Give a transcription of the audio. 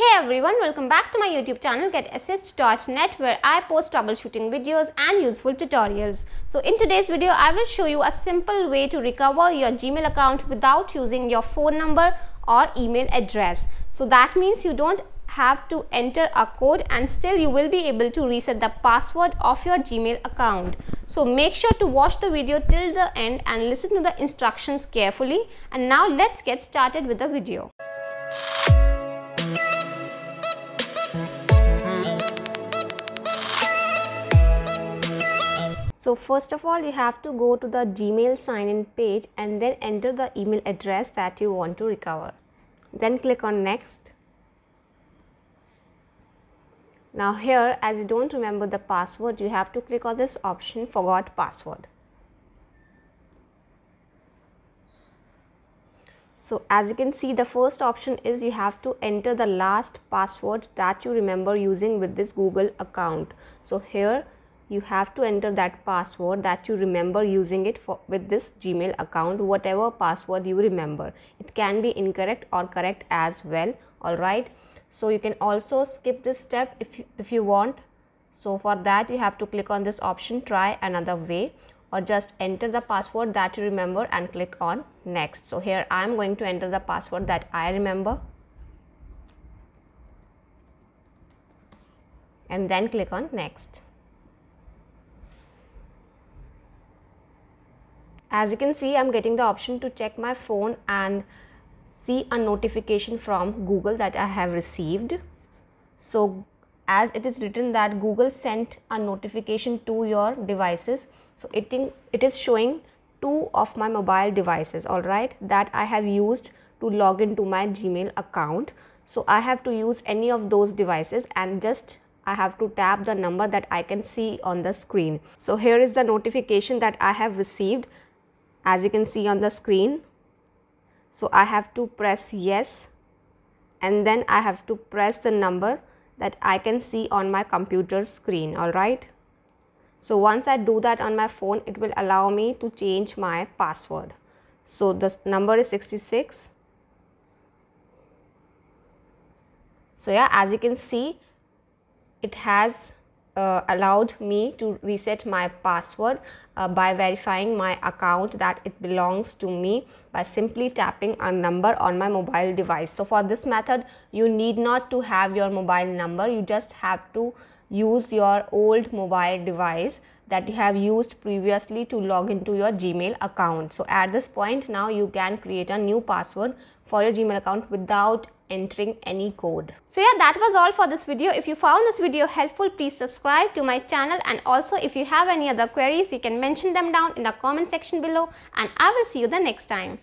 Hey everyone, welcome back to my YouTube channel getassist.net where I post troubleshooting videos and useful tutorials. So in today's video, I will show you a simple way to recover your Gmail account without using your phone number or email address. So that means you don't have to enter a code and still you will be able to reset the password of your Gmail account. So make sure to watch the video till the end and listen to the instructions carefully. And now let's get started with the video. So first of all, you have to go to the Gmail sign in page and then enter the email address that you want to recover. Then click on next. Now here as you don't remember the password, you have to click on this option forgot password. So as you can see the first option is you have to enter the last password that you remember using with this Google account. So here you have to enter that password that you remember using it for with this gmail account whatever password you remember it can be incorrect or correct as well all right so you can also skip this step if you, if you want so for that you have to click on this option try another way or just enter the password that you remember and click on next so here i am going to enter the password that i remember and then click on next as you can see I'm getting the option to check my phone and see a notification from Google that I have received so as it is written that Google sent a notification to your devices so it, in, it is showing two of my mobile devices alright that I have used to log into my Gmail account so I have to use any of those devices and just I have to tap the number that I can see on the screen. So here is the notification that I have received as you can see on the screen. So I have to press yes and then I have to press the number that I can see on my computer screen alright. So once I do that on my phone it will allow me to change my password. So the number is 66. So yeah as you can see it has uh, allowed me to reset my password uh, by verifying my account that it belongs to me by simply tapping a number on my mobile device. So for this method, you need not to have your mobile number. You just have to use your old mobile device that you have used previously to log into your Gmail account. So at this point now you can create a new password for your Gmail account without entering any code. So yeah, that was all for this video. If you found this video helpful, please subscribe to my channel and also if you have any other queries, you can mention them down in the comment section below and I will see you the next time.